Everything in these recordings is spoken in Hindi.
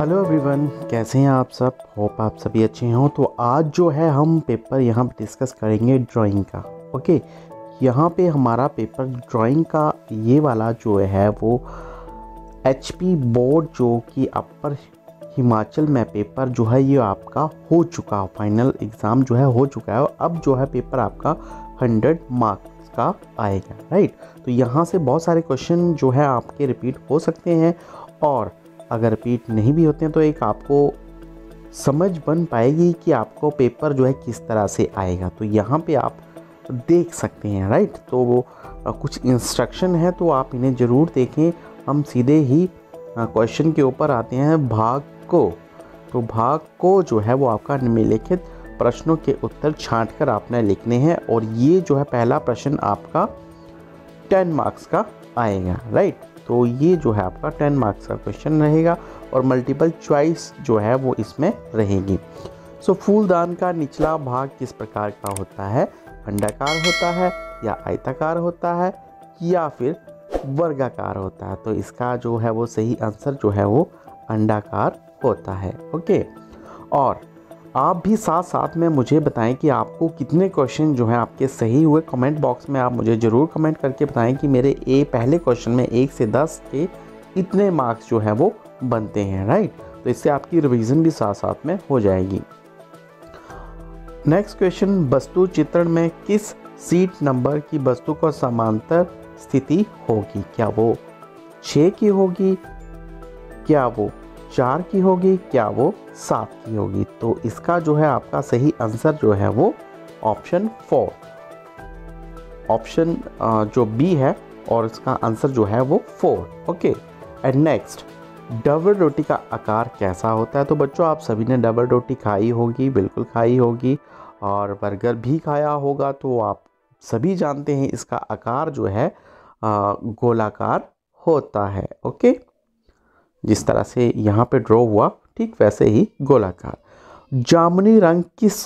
हेलो एवरीवन कैसे हैं आप सब होप आप सभी अच्छे हों तो आज जो है हम पेपर यहाँ पे डिस्कस करेंगे ड्राइंग का ओके यहाँ पे हमारा पेपर ड्राइंग का ये वाला जो है वो एच पी बोर्ड जो कि अपर हिमाचल में पेपर जो है ये आपका हो चुका फाइनल एग्ज़ाम जो है हो चुका है अब जो है पेपर आपका हंड्रेड मार्क्स का आएगा राइट तो यहाँ से बहुत सारे क्वेश्चन जो है आपके रिपीट हो सकते हैं और अगर रिपीट नहीं भी होते हैं तो एक आपको समझ बन पाएगी कि आपको पेपर जो है किस तरह से आएगा तो यहाँ पे आप देख सकते हैं राइट तो वो कुछ इंस्ट्रक्शन है तो आप इन्हें ज़रूर देखें हम सीधे ही क्वेश्चन के ऊपर आते हैं भाग को तो भाग को जो है वो आपका निम्नलिखित प्रश्नों के उत्तर छाँट कर आपने लिखने हैं और ये जो है पहला प्रश्न आपका टेन मार्क्स का आएगा राइट तो ये जो है आपका टेन मार्क्स का क्वेश्चन रहेगा और मल्टीपल चॉइस जो है वो इसमें रहेगी सो फूलदान का निचला भाग किस प्रकार का होता है अंडाकार होता है या आयताकार होता है या फिर वर्गाकार होता है तो इसका जो है वो सही आंसर जो है वो अंडाकार होता है ओके और आप भी साथ साथ में मुझे बताएं कि आपको कितने क्वेश्चन जो हैं आपके सही हुए कमेंट बॉक्स में आप मुझे ज़रूर कमेंट करके बताएं कि मेरे ए पहले क्वेश्चन में एक से दस के इतने मार्क्स जो हैं वो बनते हैं राइट तो इससे आपकी रिवीजन भी साथ साथ में हो जाएगी नेक्स्ट क्वेश्चन वस्तु चित्रण में किस सीट नंबर की वस्तु को समांतर स्थिति होगी क्या वो छः की होगी क्या वो चार की होगी क्या वो सात की होगी तो इसका जो है आपका सही आंसर जो है वो ऑप्शन फोर ऑप्शन जो बी है और इसका आंसर जो है वो four okay and next double रोटी का आकार कैसा होता है तो बच्चों आप सभी ने डबल रोटी खाई होगी बिल्कुल खाई होगी और बर्गर भी खाया होगा तो आप सभी जानते हैं इसका आकार जो है गोलाकार होता है ओके जिस तरह से यहाँ पे ड्रॉ हुआ ठीक वैसे ही गोलाकार जामुनी रंग किस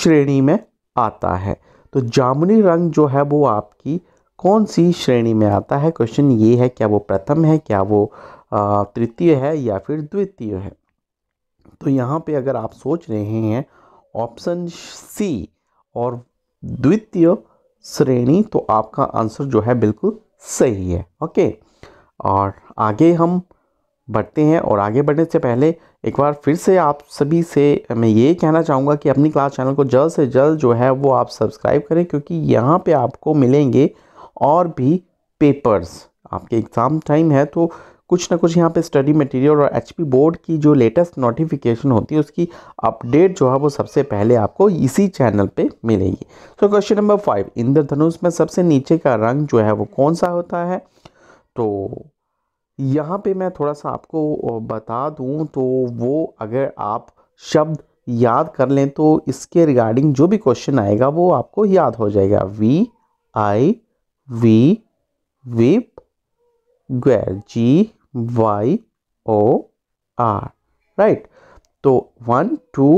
श्रेणी में आता है तो जामुनी रंग जो है वो आपकी कौन सी श्रेणी में आता है क्वेश्चन ये है क्या वो प्रथम है क्या वो तृतीय है या फिर द्वितीय है तो यहाँ पे अगर आप सोच रहे हैं ऑप्शन सी और द्वितीय श्रेणी तो आपका आंसर जो है बिल्कुल सही है ओके और आगे हम बढ़ते हैं और आगे बढ़ने से पहले एक बार फिर से आप सभी से मैं ये कहना चाहूँगा कि अपनी क्लास चैनल को जल्द से जल्द जो है वो आप सब्सक्राइब करें क्योंकि यहाँ पे आपको मिलेंगे और भी पेपर्स आपके एग्ज़ाम टाइम है तो कुछ ना कुछ यहाँ पे स्टडी मटेरियल और एच बोर्ड की जो लेटेस्ट नोटिफिकेशन होती है उसकी अपडेट जो है वो सबसे पहले आपको इसी चैनल पे मिलेगी सो क्वेश्चन नंबर फाइव इंद्रधनुष में सबसे नीचे का रंग जो है वो कौन सा होता है तो यहाँ पे मैं थोड़ा सा आपको बता दूँ तो वो अगर आप शब्द याद कर लें तो इसके रिगार्डिंग जो भी क्वेश्चन आएगा वो आपको याद हो जाएगा वी आई वी विप ग्वैर G Y O R right तो one two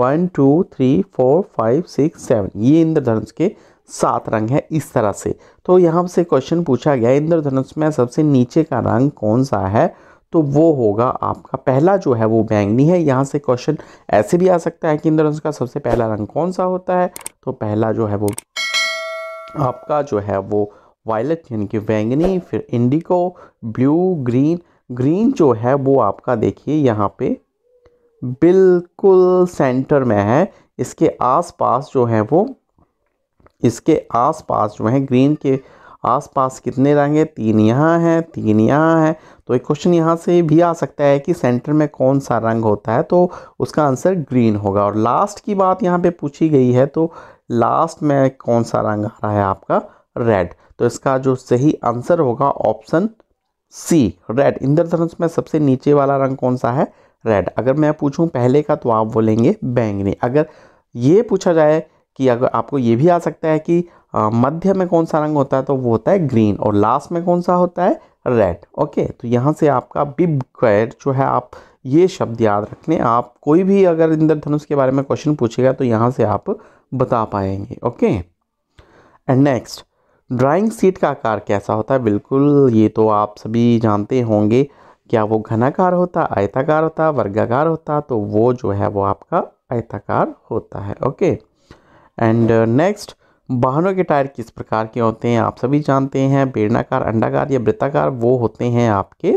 one two three four five six seven ये इंद्रधनुष के सात रंग है इस तरह से तो यहाँ से क्वेश्चन पूछा गया इंद्रधनुष में सबसे नीचे का रंग कौन सा है तो वो होगा आपका पहला जो है वो बैंगनी है यहाँ से क्वेश्चन ऐसे भी आ सकता है कि इंद्रधनुष का सबसे पहला रंग कौन सा होता है तो पहला जो है वो आपका जो है वो वायलट यानी कि बैंगनी फिर इंडिको ब्लू ग्रीन ग्रीन जो है वो आपका देखिए यहाँ पे बिल्कुल सेंटर में है इसके आसपास जो है वो इसके आसपास जो है ग्रीन के आसपास कितने रहेंगे तीन यहाँ हैं तीन यहाँ हैं तो एक क्वेश्चन यहाँ से भी आ सकता है कि सेंटर में कौन सा रंग होता है तो उसका आंसर ग्रीन होगा और लास्ट की बात यहाँ पे पूछी गई है तो लास्ट में कौन सा रंग आ रहा है आपका रेड तो इसका जो सही आंसर होगा ऑप्शन सी रेड इंद्रधनुष में सबसे नीचे वाला रंग कौन सा है रेड अगर मैं पूछूँ पहले का तो आप बोलेंगे बैंगनी अगर ये पूछा जाए कि अगर आपको ये भी आ सकता है कि मध्य में कौन सा रंग होता है तो वो होता है ग्रीन और लास्ट में कौन सा होता है रेड ओके तो यहाँ से आपका बिब क्वेर जो है आप ये शब्द याद रखने आप कोई भी अगर इंद्रधनुष के बारे में क्वेश्चन पूछेगा तो यहाँ से आप बता पाएंगे okay and next drawing sheet का आकार कैसा होता है बिल्कुल ये तो आप सभी जानते होंगे क्या वो घनाकार होता आयताकार होता वर्गाकार होता तो वो जो है वो आपका आयताकार होता है okay okay? And next uh, वाहनों के टायर किस प्रकार के होते हैं आप सभी जानते हैं बेड़नाकार अंडाकार या वृत्ताकार वो होते हैं आपके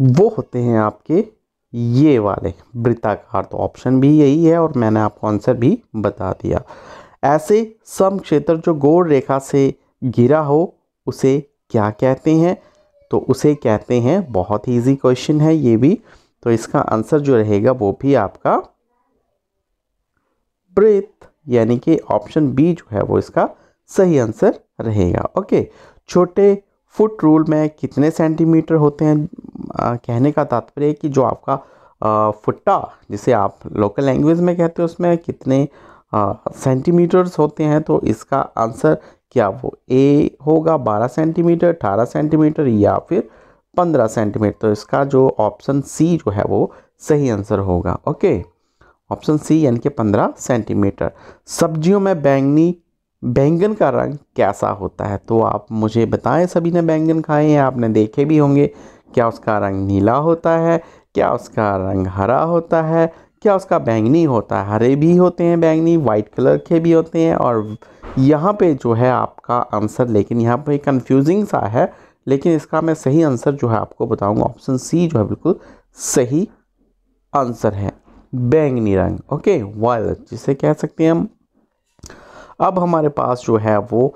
वो होते हैं आपके ये वाले वृत्ताकार तो ऑप्शन भी यही है और मैंने आपको आंसर भी बता दिया ऐसे सम क्षेत्र जो गोल रेखा से घिरा हो उसे क्या कहते हैं तो उसे कहते हैं बहुत इजी ईजी क्वेश्चन है ये भी तो इसका आंसर जो रहेगा वो भी आपका ब्रेथ यानी कि ऑप्शन बी जो है वो इसका सही आंसर रहेगा ओके छोटे फुट रूल में कितने सेंटीमीटर होते हैं आ, कहने का तात्पर्य कि जो आपका फुट्टा जिसे आप लोकल लैंग्वेज में कहते हो उसमें कितने सेंटीमीटर्स होते हैं तो इसका आंसर क्या वो ए होगा 12 सेंटीमीटर 18 सेंटीमीटर या फिर पंद्रह सेंटीमीटर तो इसका जो ऑप्शन सी जो है वो सही आंसर होगा ओके ऑप्शन सी यानी कि पंद्रह सेंटीमीटर सब्जियों में बैंगनी बैंगन का रंग कैसा होता है तो आप मुझे बताएं सभी ने बैंगन खाए हैं आपने देखे भी होंगे क्या उसका रंग नीला होता है क्या उसका रंग हरा होता है क्या उसका बैंगनी होता है हरे भी होते हैं बैंगनी वाइट कलर के भी होते हैं और यहाँ पे जो है आपका आंसर लेकिन यहाँ पे कन्फ्यूजिंग सा है लेकिन इसका मैं सही आंसर जो है आपको बताऊंगा ऑप्शन सी जो है बिल्कुल सही आंसर है बैंगनी रंग ओके वायलट जिसे कह सकते हैं हम अब हमारे पास जो है वो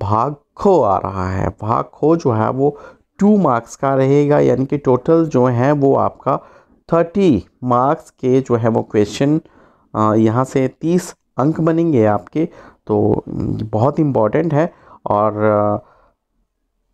भाग खो आ रहा है भाग खो जो है वो टू मार्क्स का रहेगा यानी कि टोटल जो है वो आपका थर्टी मार्क्स के जो है वो क्वेश्चन यहाँ से तीस अंक बनेंगे आपके तो बहुत इम्पॉर्टेंट है और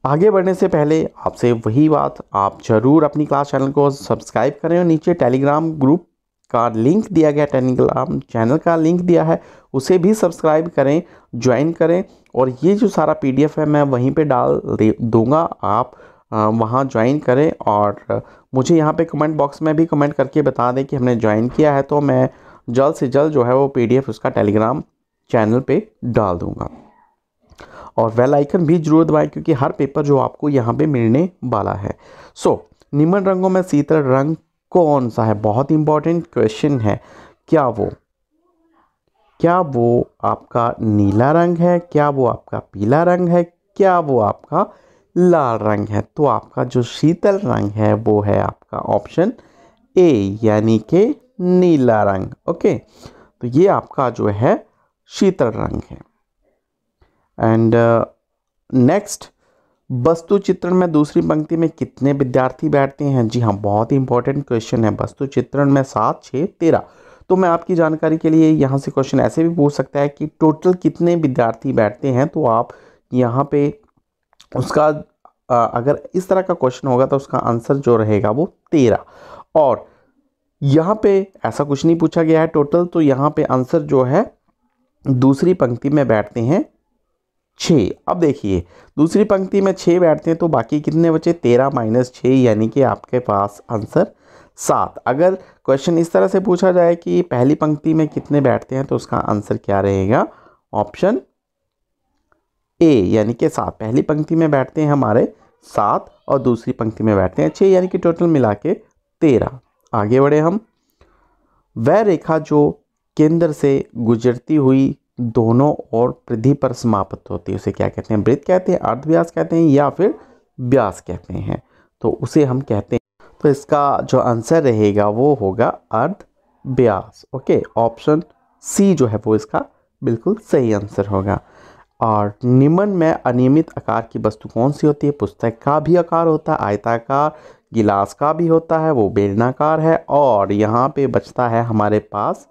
आगे बढ़ने से पहले आपसे वही बात आप ज़रूर अपनी क्लास चैनल को सब्सक्राइब करें और नीचे टेलीग्राम ग्रुप का लिंक दिया गया टेलीग्राम चैनल का लिंक दिया है उसे भी सब्सक्राइब करें ज्वाइन करें और ये जो सारा पीडीएफ है मैं वहीं पे डाल दूंगा आप वहाँ ज्वाइन करें और मुझे यहाँ पे कमेंट बॉक्स में भी कमेंट करके बता दें कि हमने ज्वाइन किया है तो मैं जल्द से जल्द जो है वो पीडीएफ उसका टेलीग्राम चैनल पे डाल दूँगा और वेल आइकन भी जरूर दबाएं क्योंकि हर पेपर जो आपको यहाँ पे मिलने वाला है सो so, निम्न रंगों में शीतल रंग कौन सा है बहुत इंपॉर्टेंट क्वेश्चन है क्या वो क्या वो आपका नीला रंग है क्या वो आपका पीला रंग है क्या वो आपका लाल रंग है तो आपका जो शीतल रंग है वो है आपका ऑप्शन ए यानी कि नीला रंग ओके तो ये आपका जो है शीतल रंग है एंड नेक्स्ट uh, वस्तु चित्रण में दूसरी पंक्ति में कितने विद्यार्थी बैठते हैं जी हाँ बहुत ही इंपॉर्टेंट क्वेश्चन है वस्तु चित्रण में सात छः तेरह तो मैं आपकी जानकारी के लिए यहाँ से क्वेश्चन ऐसे भी पूछ सकता है कि टोटल कितने विद्यार्थी बैठते हैं तो आप यहाँ पे उसका अगर इस तरह का क्वेश्चन होगा तो उसका आंसर जो रहेगा वो तेरह और यहाँ पे ऐसा कुछ नहीं पूछा गया है टोटल तो यहाँ पे आंसर जो है दूसरी पंक्ति में बैठते हैं छः अब देखिए दूसरी पंक्ति में छः बैठते हैं तो बाकी कितने बचे तेरह माइनस छः यानी कि आपके पास आंसर सात अगर क्वेश्चन इस तरह से पूछा जाए कि पहली पंक्ति में कितने बैठते हैं तो उसका आंसर क्या रहेगा ऑप्शन ए यानी कि सात पहली पंक्ति में बैठते हैं हमारे सात और दूसरी पंक्ति में बैठते हैं छः यानी कि टोटल मिला के तेरह आगे बढ़े हम वह रेखा जो केंद्र से गुजरती हुई दोनों और वृद्धि पर समाप्त होती है उसे क्या कहते हैं वृत्त कहते हैं अर्धव्यास कहते हैं या फिर व्यास कहते हैं तो उसे हम कहते हैं तो इसका जो आंसर रहेगा वो होगा अर्ध व्यास ओके ऑप्शन सी जो है वो इसका बिल्कुल सही आंसर होगा और निम्न में अनियमित आकार की वस्तु कौन सी होती है पुस्तक का भी आकार होता है आयताकार गिलास का भी होता है वो बेलनाकार है और यहाँ पे बचता है हमारे पास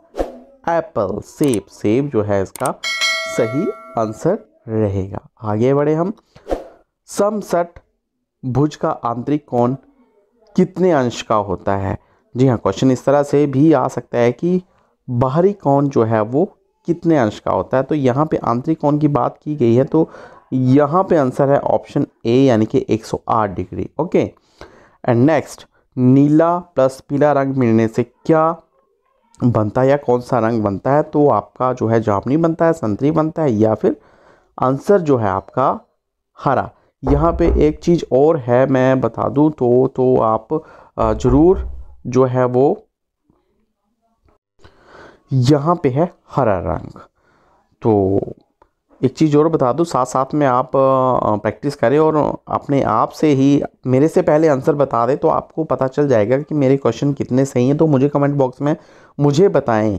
एप्पल सेब सेब जो है इसका सही आंसर रहेगा आगे बढ़े हम समसट भुज का आंतरिक कोण कितने अंश का होता है जी हाँ क्वेश्चन इस तरह से भी आ सकता है कि बाहरी कोण जो है वो कितने अंश का होता है तो यहाँ पे आंतरिक कोण की बात की गई है तो यहाँ पे आंसर है ऑप्शन ए यानी कि 108 डिग्री ओके एंड नेक्स्ट नीला प्लस पीला रंग मिलने से क्या बनता है या कौन सा रंग बनता है तो आपका जो है जामनी बनता है संतरी बनता है या फिर आंसर जो है आपका हरा यहाँ पे एक चीज़ और है मैं बता दूँ तो तो आप ज़रूर जो है वो यहाँ पे है हरा रंग तो एक चीज़ और बता दूँ साथ साथ में आप प्रैक्टिस करें और अपने आप से ही मेरे से पहले आंसर बता दें तो आपको पता चल जाएगा कि मेरे क्वेश्चन कितने सही हैं तो मुझे कमेंट बॉक्स में मुझे बताएं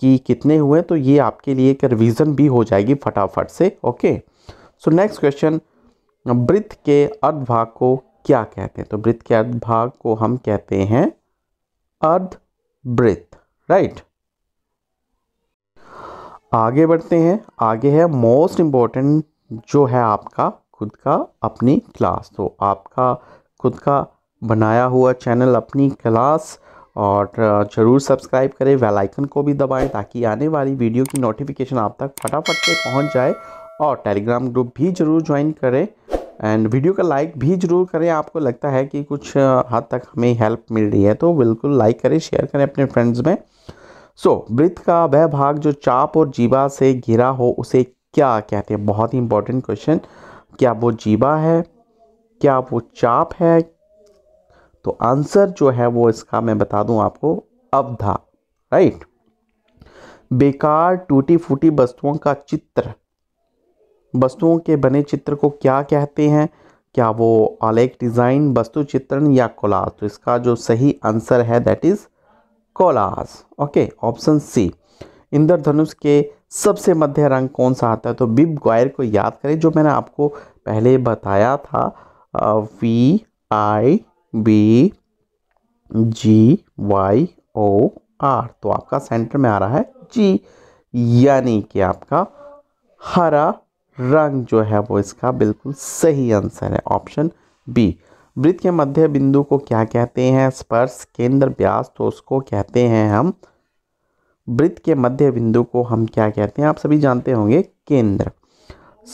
कि कितने हुए तो ये आपके लिए एक रिवीजन भी हो जाएगी फटाफट से ओके सो नेक्स्ट क्वेश्चन वृत्त के अर्धभाग को क्या कहते हैं तो वृत्त के अर्धभाग को हम कहते हैं अर्ध वृत्त राइट आगे बढ़ते हैं आगे है मोस्ट इंपॉर्टेंट जो है आपका खुद का अपनी क्लास तो आपका खुद का बनाया हुआ चैनल अपनी क्लास और ज़रूर सब्सक्राइब करें वेल आइकन को भी दबाएं ताकि आने वाली वीडियो की नोटिफिकेशन आप तक फटाफट से पहुंच जाए और टेलीग्राम ग्रुप भी ज़रूर ज्वाइन करें एंड वीडियो का लाइक भी ज़रूर करें आपको लगता है कि कुछ हद तक हमें हेल्प मिल रही है तो बिल्कुल लाइक करें शेयर करें अपने फ्रेंड्स में सो so, वृत्त का वह भाग जो चाप और जीवा से घिरा हो उसे क्या कहते हैं बहुत ही इंपॉर्टेंट क्वेश्चन क्या वो जीवा है क्या वो चाप है तो आंसर जो है वो इसका मैं बता दूं आपको अवधा राइट बेकार टूटी फूटी वस्तुओं का चित्र वस्तुओं के बने चित्र को क्या कहते हैं क्या वो आलेख डिज़ाइन वस्तु चित्रण या कोलाज तो इसका जो सही आंसर है that is collage okay option C इंद्रधनुष के सबसे मध्य रंग कौन सा आता है तो बिब ग्वायर को याद करें जो मैंने आपको पहले बताया था V I B G Y O R तो आपका सेंटर में आ रहा है जी यानी कि आपका हरा रंग जो है वो इसका बिल्कुल सही आंसर है ऑप्शन बी वृत्त के मध्य बिंदु को क्या कहते हैं स्पर्श केंद्र व्यास तो उसको कहते हैं हम वृत्त के मध्य बिंदु को हम क्या कहते हैं आप सभी जानते होंगे केंद्र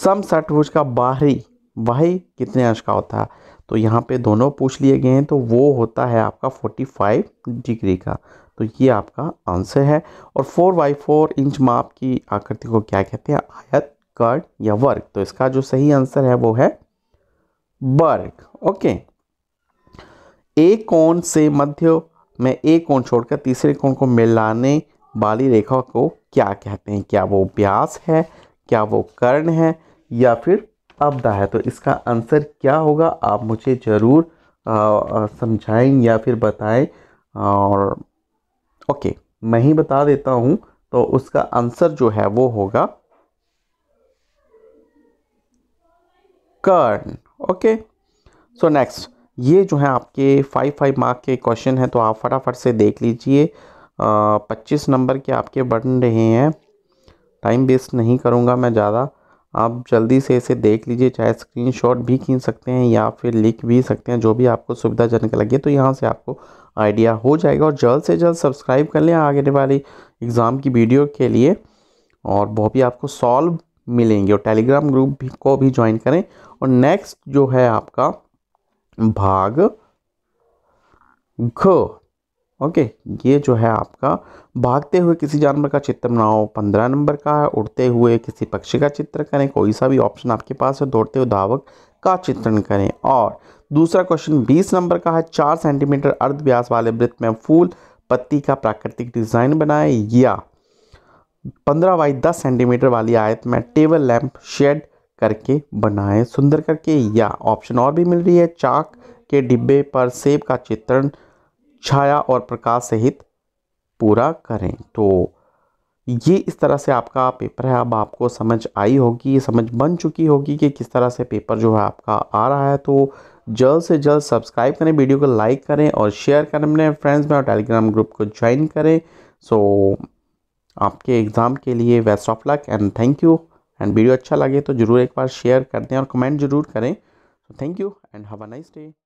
समषटभुज का बाहरी वाई कितने अंश का होता है तो यहाँ पे दोनों पूछ लिए गए हैं तो वो होता है आपका 45 डिग्री का तो ये आपका आंसर है और फोर बाई फोर इंच माप की आकृति को क्या कहते हैं आयत कर्ण या वर्ग तो इसका जो सही आंसर है वो है वर्ग ओके एक कोण से मध्य में एक कोण छोड़कर तीसरे कोण को मिलाने वाली रेखा को क्या कहते हैं क्या वो ब्यास है क्या वो कर्ण है या फिर आपदा है तो इसका आंसर क्या होगा आप मुझे ज़रूर समझाएं या फिर बताएं और ओके मैं ही बता देता हूँ तो उसका आंसर जो है वो होगा कर्न ओके सो नेक्स्ट ये जो है आपके फाइव फाइव मार्क के क्वेश्चन हैं तो आप फटाफट से देख लीजिए पच्चीस नंबर के आपके बन रहे हैं टाइम वेस्ट नहीं करूँगा मैं ज़्यादा आप जल्दी से इसे देख लीजिए चाहे स्क्रीनशॉट भी खींच सकते हैं या फिर लिख भी सकते हैं जो भी आपको सुविधाजनक लगे तो यहाँ से आपको आइडिया हो जाएगा और जल्द से जल्द सब्सक्राइब कर लें आगे वाली एग्ज़ाम की वीडियो के लिए और वह भी आपको सॉल्व मिलेंगे और टेलीग्राम ग्रुप भी को भी ज्वाइन करें और नेक्स्ट जो है आपका भाग घ ओके ये जो है आपका भागते हुए किसी जानवर का चित्र बनाओ पंद्रह नंबर का है उड़ते हुए किसी पक्षी का चित्र करें कोई सा भी ऑप्शन आपके पास है दौड़ते हुए धावक का चित्रण करें और दूसरा क्वेश्चन बीस नंबर का है चार सेंटीमीटर अर्ध व्यास वाले वृत्त में फूल पत्ती का प्राकृतिक डिज़ाइन बनाएं या पंद्रह बाई दस सेंटीमीटर वाली आयत में टेबल लैंप शेड करके बनाएं सुंदर करके या ऑप्शन और भी मिल रही है चाक के डिब्बे पर सेब का चित्रण छाया और प्रकाश सहित पूरा करें तो ये इस तरह से आपका पेपर है अब आपको समझ आई होगी समझ बन चुकी होगी कि किस तरह से पेपर जो है आपका आ रहा है तो जल्द से जल्द सब्सक्राइब करें वीडियो को लाइक करें और शेयर करें अपने फ्रेंड्स में और टेलीग्राम ग्रुप को ज्वाइन करें सो so, आपके एग्ज़ाम के लिए best of luck and thank you and video अच्छा लगे तो ज़रूर एक बार शेयर कर दें और कमेंट ज़रूर करें thank you and have a nice day